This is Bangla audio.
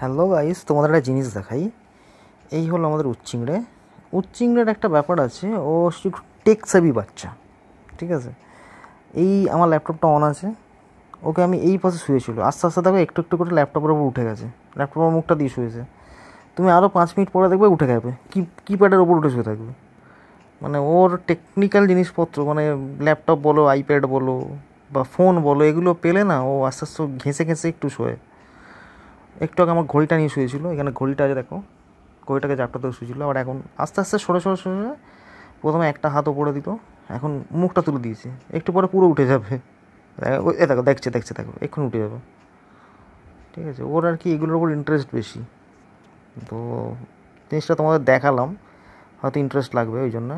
হ্যালো গাইস তোমাদের একটা জিনিস দেখাই এই হলো আমাদের উচ্চিংড়ে উচ্চিংড়ের একটা ব্যাপার আছে ও টেক সেভি বাচ্চা ঠিক আছে এই আমার ল্যাপটপটা অন আছে ওকে আমি এই পাশে শুয়েছিল আস্তে আস্তে দেখো একটু একটু করে ল্যাপটপের ওপর উঠে গেছে ল্যাপটপের মুখটা দিয়ে শুয়েছে তুমি আরও পাঁচ মিনিট পরে দেখবে উঠে যাবে কি কিপ্যাডের ওপর উঠে শুয়ে থাকবে মানে ওর টেকনিক্যাল জিনিসপত্র মানে ল্যাপটপ বলো আইপ্যাড বলো বা ফোন বলো এগুলো পেলে না ও আস্তে আস্তে ঘেঁষে ঘেঁষে একটু শোয় একটু আগে আমার ঘড়িটা নিয়ে শুয়েছিল এখানে ঘড়িটা আছে দেখো ঘড়িটাকে জাপটাতে শুয়েছিলো আবার এখন আস্তে আস্তে সরে সরে সরে প্রথমে একটা হাত ওপরে দিত এখন মুখটা তুলে দিয়েছে একটু পরে পুরো উঠে যাবে এ দেখো দেখছে দেখছে দেখো এক্ষুনি উঠে যাবে ঠিক আছে ওর আর কি এগুলোর ওপর ইন্টারেস্ট বেশি তো জিনিসটা তোমাদের দেখালাম হয়তো ইন্টারেস্ট লাগবে ওই জন্য